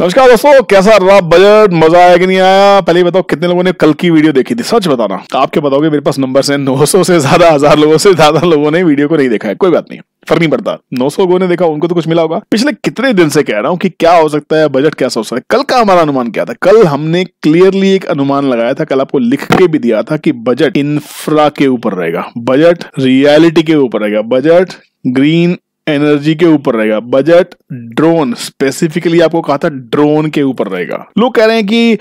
नमस्कार दोस्तों कैसा रहा बजट मजा आया कि नहीं आया पहले बताओ कितने लोगों ने कल की वीडियो देखी थी सच बताना तो आपके बताओगे मेरे पास नंबर से 900 से ज्यादा हजार लोगों से ज्यादा लोगों ने वीडियो को नहीं देखा है कोई बात नहीं फर्क नहीं पड़ता नौ सौ लोगों ने देखा उनको तो कुछ मिला होगा पिछले कितने दिन से कह रहा हूँ कि क्या हो सकता है बजट कैसा हो सकता है कल का हमारा अनुमान क्या था कल हमने क्लियरली एक अनुमान लगाया था कल आपको लिख के भी दिया था कि बजट इंफ्रा के ऊपर रहेगा बजट रियालिटी के ऊपर रहेगा बजट ग्रीन एनर्जी के ऊपर रहेगा बजट ड्रोन स्पेसिफिकली आपको कहा था ड्रोन के ऊपर रहेगा लोग कह रहे हैं कि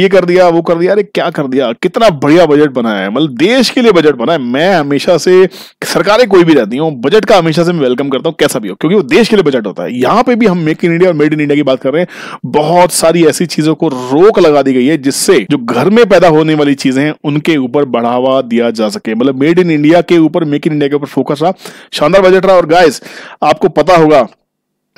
ये कर दिया वो कर दिया अरे क्या कर दिया कितना बढ़िया बजट बनाया है मतलब देश के लिए बजट बनाया है मैं हमेशा से सरकारें कोई भी रहती हूँ बजट का हमेशा से मैं वेलकम करता हूँ कैसा भी हो क्योंकि वो देश के लिए बजट होता है यहाँ पे भी हम मेक इन इंडिया और मेड इन इंडिया की बात कर रहे हैं बहुत सारी ऐसी चीजों को रोक लगा दी गई है जिससे जो घर में पैदा होने वाली चीजें हैं उनके ऊपर बढ़ावा दिया जा सके मतलब मेड इन इंडिया के ऊपर मेक इन इंडिया के ऊपर फोकस रहा शानदार बजट रहा और गाइस आपको पता होगा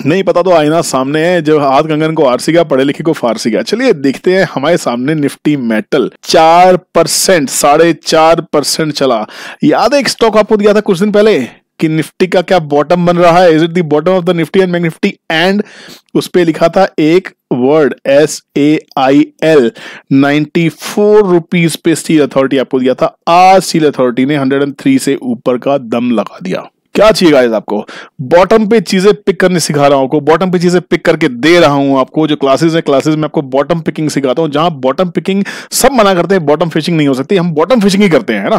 नहीं पता तो आईना सामने है जो हाथ कंगन को आरसी का पढ़े लिखे को फारसी का चलिए देखते हैं हमारे सामने निफ्टी मेटल चार परसेंट साढ़े चार परसेंट चला याद है एक स्टॉक आपको दिया था कुछ दिन पहले कि निफ्टी का क्या बॉटम बन रहा है is it the bottom of the Nifty and mag Nifty and उस पर लिखा था एक word S A I L ninety four rupees पे स्टील अथॉरिटी आपको दिया था आज स्टील अथॉरिटी ने हंड्रेड एंड थ्री से ऊपर का दम लगा दिया क्या चाहिए गाइस आपको बॉटम पे चीजें पिक करने सिखा रहा हूं आपको बॉटम पे चीजें पिक करके दे रहा हूं आपको जो क्लासेस है क्लासेस में आपको बॉटम पिकिंग सिखाता हूं जहां बॉटम पिकिंग सब मना करते हैं बॉटम फिशिंग नहीं हो सकती हम बॉटम फिशिंग ही करते हैं ना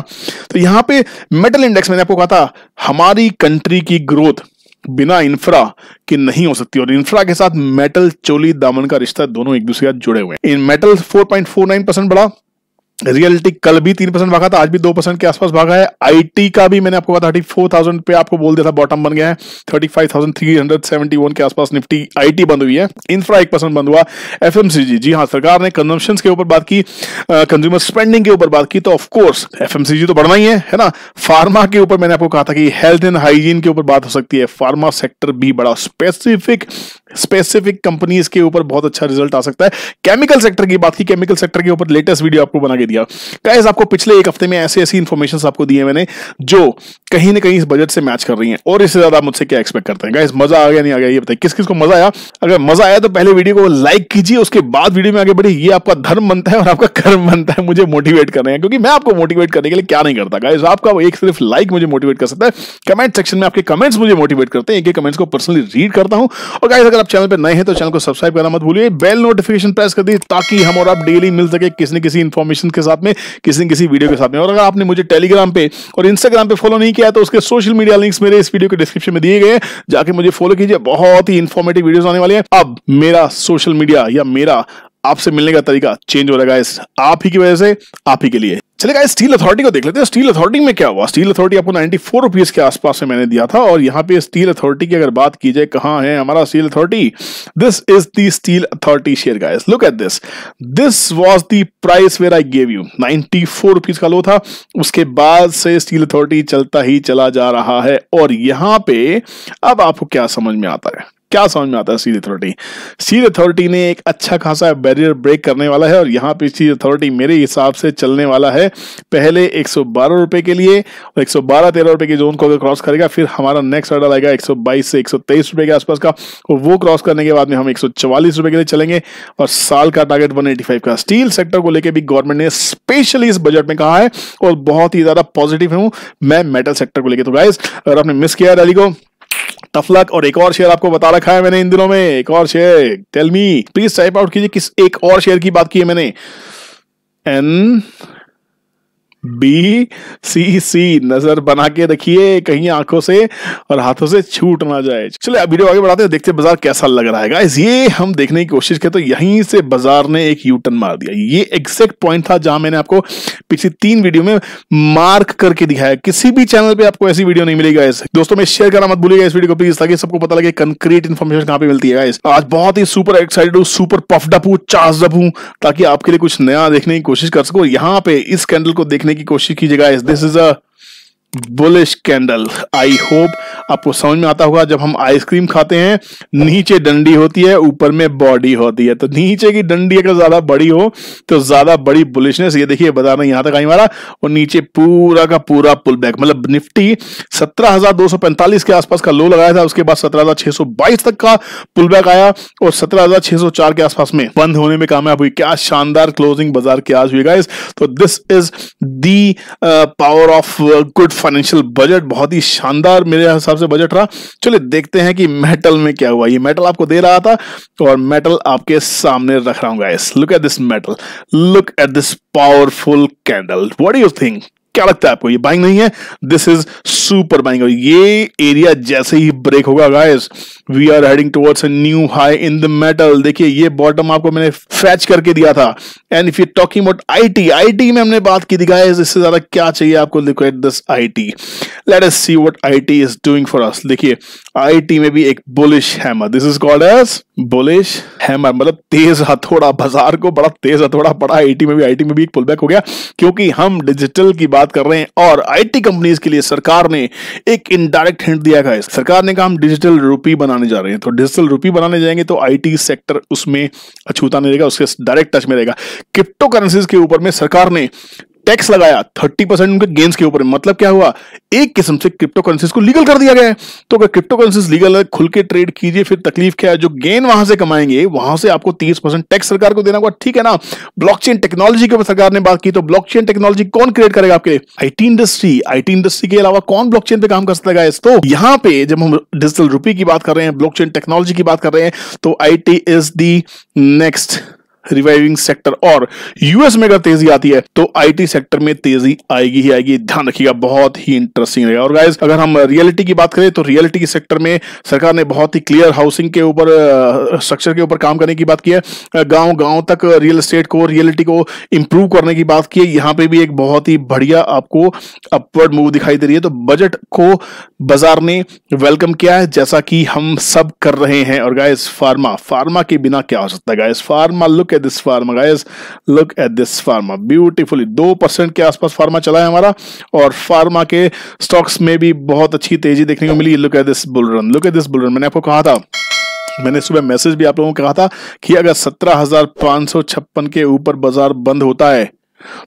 तो यहाँ पे मेटल इंडेक्स मैंने आपको कहा था हमारी कंट्री की ग्रोथ बिना इंफ्रा के नहीं हो सकती और इंफ्रा के साथ मेटल चोली दामन का रिश्ता दोनों एक दूसरे के साथ जुड़े हुए हैं इन मेटल 4.49 परसेंट बढ़ा रियलिटी कल भी तीन परसेंट भागा था आज भी दो परसेंट के आसपास भागा है आईटी का भी मैंने आपको कहा थर्टी फोर थाउजेंड पे आपको बोल दिया था बॉटम बन गया है thirty five thousand three hundred seventy one के आसपास निफ्टी आईटी बंद हुई है इंफ्रा एक परसेंट बंद हुआ एफ जी हाँ सरकार ने कंजम्पन के ऊपर बात की कंज्यूमर स्पेंडिंग के ऊपर बात की तो ऑफकोर्स एफ तो बढ़ना ही है है ना फार्मा के ऊपर मैंने आपको कहा था कि हेल्थ एंड हाइजीन के ऊपर बात हो सकती है फार्मा सेक्टर भी बड़ा स्पेसिफिक स्पेसिफिक कंपनीज के ऊपर बहुत अच्छा रिजल्ट आ सकता है केमिकल सेक्टर की बात की केमिकल सेक्टर के ऊपर लेटेस्ट वीडियो आपको बना के दिया कैस आपको पिछले एक हफ्ते में ऐसे ऐसी इन्फॉर्मेशन आपको दिए मैंने जो कहीं ना कहीं इस बजट से मैच कर रही है और इससे ज्यादा मुझसे क्या एक्सपेक्ट करते हैं गाइस मजा आ गया नहीं आ गया ये बताइए किस किस को मजा आया अगर मजा आया तो पहले वीडियो को लाइक कीजिए उसके बाद वीडियो में आगे बढ़िए ये आपका धर्म बनता है और आपका कर्म बनता है मुझे मोटिवेट कर रहे हैं क्योंकि मैं आपको मोटिवेट करने के लिए क्या नहीं करता गाइस आपका एक सिर्फ लाइक मुझे मोटिवेट कर सकता है कमेंट सेक्शन में आपके कमेंट्स मुझे मोटिवेट करते हैं एक एक कमेंट्स को पर्सनली रीड करता हूं और गाइस अगर अगर आप चैनल पर नए हैं तो चैनल को सब्सक्राइब करना मत भूलिए बेल नोटिफिकेशन प्रेस कर दी ताकि हम और आप डेली मिल सके किसी न किसी इन्फॉर्मेशन के साथ में किसी न किसी वीडियो के साथ में और अगर आपने मुझे टेलीग्राम पे और इंस्टाग्राम पे फॉलो नहीं किया तो उसके सोशल मीडिया लिंक्स मेरे इस वीडियो के डिस्क्रिप्शन में दिए गए जाके मुझे फॉलो कीजिए बहुत ही इन्फॉर्मेटिव वीडियो आने वाले हैं अब मेरा सोशल मीडिया या मेरा आपसे मिलने का तरीका चेंज हो रहा है आप ही की वजह से आप ही के लिए चले गए स्टील अथॉरिटी को देख लेते हैं स्टील अथॉरिटी में क्या हुआ स्टील अथॉरिटी आपको 94 रुपीज के आसपास में मैंने दिया था और यहाँ पे स्टील अथॉरिटी की अगर बात की जाए कहाँ है हमारा steel authority this is the steel authority share guys look at this this was the price where I gave you 94 rupees का लो था उसके बाद से स्टील अथॉरिटी चलता ही चला जा रहा है और यहाँ पे अब आपको क्या समझ में आता है क्या समझ में आता है सील अथॉरिटी सील अथॉरिटी ने एक अच्छा खासा बैरियर ब्रेक करने वाला है और यहाँ पे सील अथॉरिटी मेरे हिसाब से चलने वाला है पहले एक रुपए के लिए और एक सौ रुपए के जोन को अगर क्रॉस करेगा फिर हमारा नेक्स्ट ऑर्डर आएगा 122 से 123 रुपए के आसपास का और वो क्रॉस करने के बाद में हम एक रुपए के लिए चलेंगे और साल का टारगेट वन का स्टील सेक्टर को लेकर भी गवर्नमेंट ने स्पेशली इस बजट में कहा है और बहुत ही ज्यादा पॉजिटिव हूं मैं मेटल सेक्टर को लेकर तो गाइज अगर आपने मिस किया रैली को तफलक और एक और शेयर आपको बता रखा है मैंने इन दिनों में एक और share tell me please type out कीजिए किस एक और शेयर की बात की है मैंने एन बी सी सी नजर बना के रखिए कहीं आंखों से और हाथों से छूट ना जाए चलिए अब वीडियो आगे बढ़ाते हैं देखते हैं बाजार कैसा लग रहा है गाइस ये हम देखने की कोशिश करते तो यहीं से बाजार ने एक यू टर्न मार दिया ये एग्जैक्ट पॉइंट था जहां मैंने आपको पिछली तीन वीडियो में मार्क करके दिखाया किसी भी चैनल पर आपको ऐसी वीडियो नहीं मिलेगी गाइस दोस्तों में शेयर करना मत भूलिएगा इस वीडियो को प्लीज ताकि सबको पता लगे कंक्रीट इन्फॉर्मेशन कहां पे मिलती है गाइस आज बहुत ही सुपर एक्साइटेड हूँ सुपर पफडअप हूँ चार्जअप हूँ ताकि आपके लिए कुछ नया देखने की कोशिश कर सको यहाँ पे इस कैंडल को देखने की कोशिश कीजिएगा this is a bullish candle I hope आपको समझ में आता होगा जब हम आइसक्रीम खाते हैं नीचे डंडी होती है ऊपर में बॉडी होती है तो नीचे की डंडी अगर ज्यादा बड़ी हो तो ज्यादा बड़ी बुलिशनेस ये देखिए बता रहे यहां तक आई हमारा और नीचे पूरा का पूरा पुल बैक मतलब निफ्टी सत्रह के आसपास का लो लगाया था उसके बाद सत्रह तक का पुल बैक आया और सत्रह के आसपास में बंद होने में कामयाब हुई क्या शानदार क्लोजिंग बाजार की आज हुई गाइस तो this is the power of good financial budget बहुत ही शानदार मेरे हिसाब हिसाब से बजट रहा चलिए देखते हैं कि मेटल में क्या हुआ ये मेटल आपको दे रहा था और मेटल आपके सामने रख रहा हूँ guys look at this metal look at this powerful candle what do you think क्या लगता है आपको ये बाइंग नहीं है दिस इज सुपर बाइंग ये एरिया जैसे ही ब्रेक होगा guys we are heading towards a new high in the metal देखिए ये बॉटम आपको मैंने फैच करके दिया था and if you talking about IT IT में हमने बात की थी गाइस इससे ज्यादा क्या चाहिए आपको look at this IT let us see what IT is doing for us देखिए आईटी में भी एक bullish hammer this is called as bullish hammer मतलब तेज हथौड़ा बाजार को बड़ा तेज हथौड़ा पड़ा आईटी में भी आईटी में भी एक पुलबैक हो गया क्योंकि हम डिजिटल की बात बात कर रहे हैं और आईटी कंपनीज के लिए सरकार ने एक इनडायरेक्ट हिंट दिया है सरकार ने कहा हम डिजिटल रूपी बनाने जा रहे हैं तो डिजिटल रूपी बनाने जाएंगे तो आई सेक्टर उसमें अछूता नहीं रहेगा उसके डायरेक्ट टच में रहेगा क्रिप्टो करेंसीज के ऊपर में सरकार ने टैक्स लगाया थर्टी परसेंट उनके गेंस के ऊपर मतलब क्या हुआ एक किस्म से क्रिप्टो करेंसीज को लीगल कर दिया गया है तो अगर क्रिप्टो करेंसीज लीगल है खुल के ट्रेड कीजिए फिर तकलीफ क्या है जो गेन वहां से कमाएंगे वहां से आपको तीस परसेंट टैक्स सरकार को देना होगा ठीक है ना ब्लॉक चेन टेक्नोलॉजी के ऊपर सरकार ने बात की तो ब्लॉक चेन टेक्नोलॉजी कौन क्रिएट करेगा आपके लिए आईटी इंडस्ट्री आईटी इंडस्ट्री के अलावा कौन ब्लॉक चेन पे काम कर सकता है तो यहाँ पे जब हम डिजिटल रूपी की बात कर रहे हैं चेन टेक्नोलॉजी की बात कर रहे हैं तो IT is the next reviving sector और यूएस में अगर तेजी आती है तो आईटी सेक्टर में तेजी आएगी ही आएगी ध्यान रखिएगा बहुत ही इंटरेस्टिंग रहेगा और गाइज अगर हम रियलिटी की बात करें तो रियलिटी सेक्टर में सरकार ने बहुत ही क्लियर हाउसिंग के ऊपर स्ट्रक्चर के ऊपर काम करने की बात की है गांव गांव तक रियल स्टेट को रियलिटी को इंप्रूव करने की बात की है यहाँ पे भी एक बहुत ही बढ़िया आपको अपवर्ड मूव दिखाई दे रही है तो बजट को बाजार ने वेलकम किया है जैसा कि हम सब कर रहे हैं और गाइज फार्मा फार्मा के बिना क्या हो सकता है guys pharma look at this pharma guys look at this pharma beautifully दो परसेंट के आसपास फार्मा चला है हमारा और फार्मा के स्टॉक्स में भी बहुत अच्छी तेजी देखने को मिली look at this bull run look at this bull run मैंने आपको कहा था मैंने सुबह मैसेज भी आप लोगों को कहा था कि अगर सत्रह के ऊपर बाजार बंद होता है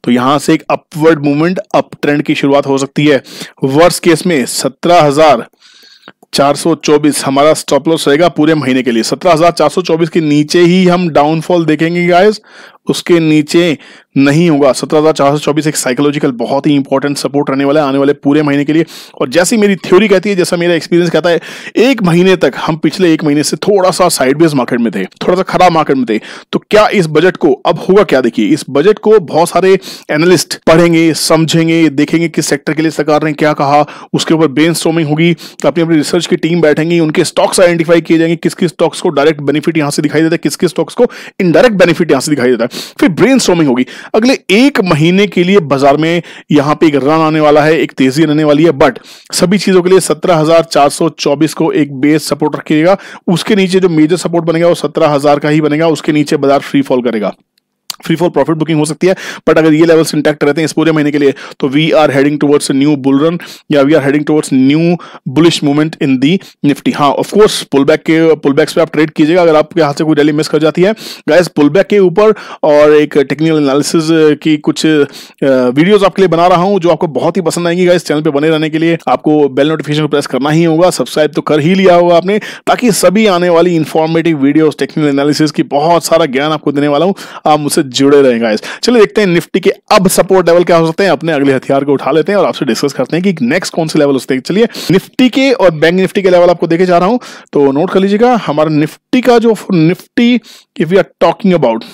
तो यहां से एक अपवर्ड मूवमेंट अप ट्रेंड की शुरुआत हो सकती है वर्ष केस में सत्रह हजार 424 हमारा स्टॉप लॉस रहेगा पूरे महीने के लिए 17,424 के नीचे ही हम डाउनफॉल देखेंगे गाइस उसके नीचे नहीं होगा सत्रह हज़ार चार सौ चौबीस एक साइकोलॉजिकल बहुत ही इंपॉर्टेंट सपोर्ट रहने वाला है आने वाले पूरे महीने के लिए और जैसी मेरी थ्योरी कहती है जैसा मेरा एक्सपीरियंस कहता है एक महीने तक हम पिछले एक महीने से थोड़ा सा साइडवेज मार्केट में थे थोड़ा सा खराब मार्केट में थे तो क्या इस बजट को अब होगा क्या देखिए इस बजट को बहुत सारे एनालिस्ट पढ़ेंगे समझेंगे देखेंगे किस सेक्टर के लिए सरकार ने क्या कहा उसके ऊपर ब्रेन होगी अपनी अपनी रिसर्च की टीम बैठेंगी उनके स्टॉक्स आइडेंटिफाई किए जाएंगे किस किस स्टॉक्स को डायरेक्ट बेनिफिट यहां से दिखाई देता है किस किस स्टॉक्स को इनडायरेक्ट बेनिफिट यहां से दिखाई देता है फिर ब्रेन होगी अगले एक महीने के लिए बाजार में यहां पे एक रन आने वाला है एक तेजी रहने वाली है बट सभी चीजों के लिए सत्रह को एक बेस सपोर्ट रखिएगा उसके नीचे जो मेजर सपोर्ट बनेगा वो सत्रह का ही बनेगा उसके नीचे बाजार फ्री फॉल करेगा फ्री फॉर प्रॉफिट बुकिंग हो सकती है बट अगर ये लेवल्स इंटैक्ट रहते हैं इस पूरे महीने के लिए तो we are heading towards new bull run या we are heading towards new bullish movement in the Nifty हाँ ऑफकोर्स पुल बैक के पुल बैक्स पे आप ट्रेड कीजिएगा अगर आपके हाथ से कोई डेली मिस कर जाती है गैस पुल बैक के ऊपर और एक टेक्निकल एनालिसिस की कुछ वीडियोज आपके लिए बना रहा हूँ जो आपको बहुत ही पसंद आएंगी गैस चैनल पर बने रहने के लिए आपको बेल नोटिफिकेशन प्रेस करना ही होगा सब्सक्राइब तो कर ही लिया होगा आपने ताकि सभी आने वाली इन्फॉर्मेटिव वीडियोस टेक्निकल एनालिसिस की बहुत सारा ज्ञान आपको देने वाला हूँ आप मुझसे जुड़े रहे गाइस चलिए देखते हैं निफ्टी के अब सपोर्ट लेवल क्या हो सकते हैं अपने अगले हथियार को उठा लेते हैं और आपसे डिस्कस करते हैं कि नेक्स्ट कौन से लेवल हो सकते हैं चलिए निफ्टी के और बैंक निफ्टी के लेवल आपको देखे जा रहा हूं तो नोट कर लीजिएगा हमारा निफ्टी का जो Nifty if we are talking about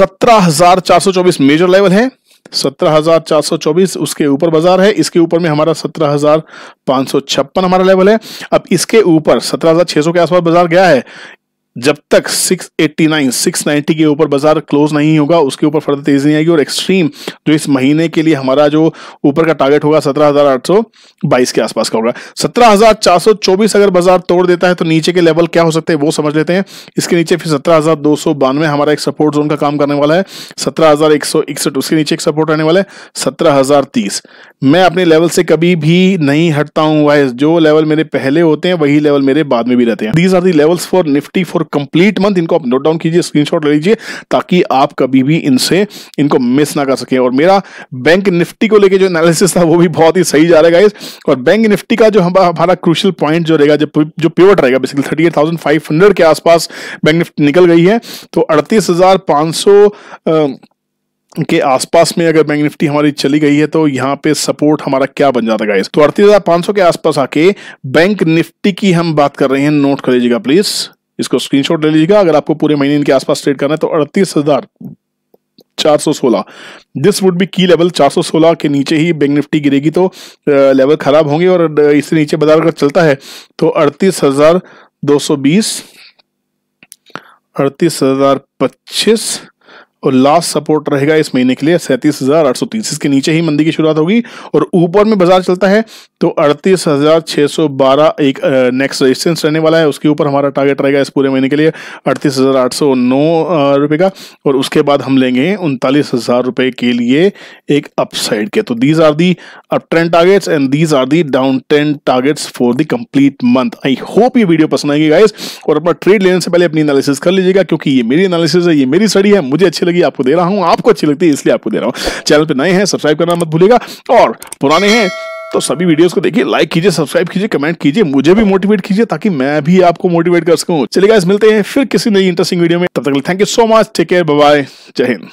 सत्रह मेजर लेवल है 17,424 उसके ऊपर बाजार है इसके ऊपर में हमारा 17,556 हमारा लेवल है अब इसके ऊपर 17,600 के आसपास बाजार गया है जब तक 689 690 के ऊपर बाजार क्लोज नहीं होगा उसके ऊपर फर्दर तेजी नहीं आएगी और एक्सट्रीम जो इस महीने के लिए हमारा जो ऊपर का टारगेट होगा 17,822 के आसपास का होगा 17,424 अगर बाजार तोड़ देता है तो नीचे के लेवल क्या हो सकते हैं वो समझ लेते हैं इसके नीचे फिर सत्रह हमारा एक सपोर्ट जोन का काम करने वाला है सत्रह उसके नीचे एक सपोर्ट रहने वाला है सत्रह मैं अपने लेवल से कभी भी नहीं हटता हूँ वाइज जो लेवल मेरे पहले होते हैं वही लेवल मेरे बाद में भी रहते हैं these are the levels for Nifty for और कंप्लीट मंथ इनको आप नोट डाउन कीजिए स्क्रीनशॉट ले लीजिए ताकि आप कभी भी इनसे इनको मिस ना कर सकें और मेरा बैंक निफ्टी को लेकर जो एनालिसिस था वो भी बहुत ही सही जा रहा है और बैंक निफ्टी का जो हमारा क्रूशल पॉइंट जो रहेगा जो प्योर रहेगा बेसिकली थर्टी के आसपास बैंक निफ्टी निकल गई है तो अड़तीस के आसपास में अगर बैंक निफ्टी हमारी चली गई है तो यहाँ पे सपोर्ट हमारा क्या बन जाता है तो अड़तीस हजार पाँच सौ के आसपास आके बैंक निफ्टी की हम बात कर रहे हैं नोट कर लीजिएगा प्लीज इसको स्क्रीनशॉट ले लीजिएगा अगर आपको पूरे महीने इनके आसपास ट्रेड करना है तो अड़तीस हजार चार सौ सोलह this would be key level चार सौ सोलह के नीचे ही बैंक निफ्टी गिरेगी तो लेवल खराब होंगे और इससे नीचे बाजार अगर चलता है तो अड़तीस हजार दो सौ बीस अड़तीस हजार पच्चीस और लास्ट सपोर्ट रहेगा इस महीने के लिए सैंतीस हजार आठ सौ तीस इसके नीचे ही मंदी की शुरुआत होगी और ऊपर में बाजार चलता है तो अड़तीस हजार छः सौ बारह एक नेक्स्ट रेजिस्टेंस रहने वाला है उसके ऊपर हमारा टारगेट रहेगा इस पूरे महीने के लिए अड़तीस हजार आठ सौ नौ रुपये का और उसके बाद हम लेंगे उनतालीस हजार रुपये के लिए एक अपसाइड के तो these are the up trend targets and these are the down trend targets for the complete month I hope ये वीडियो पसंद आएगी गाइस और अपना ट्रेड लेने से पहले अपनी एनालिसिस कर लीजिएगा क्योंकि ये मेरी एनालिसिस है ये मेरी स्टडी है मुझे अच्छी लगी लगी आपको दे रहा हूं आपको अच्छी लगती है इसलिए आपको दे रहा हूं चैनल पर नए हैं सब्सक्राइब करना मत भूलेगा और पुराने हैं तो सभी वीडियोस को देखिए लाइक कीजिए सब्सक्राइब कीजिए कमेंट कीजिए मुझे भी मोटिवेट कीजिए ताकि मैं भी आपको मोटिवेट कर सकूं चलिए गाइस मिलते हैं फिर किसी नई इंटरेस्टिंग वीडियो में तब तक thank you so much take care bye जय हिंद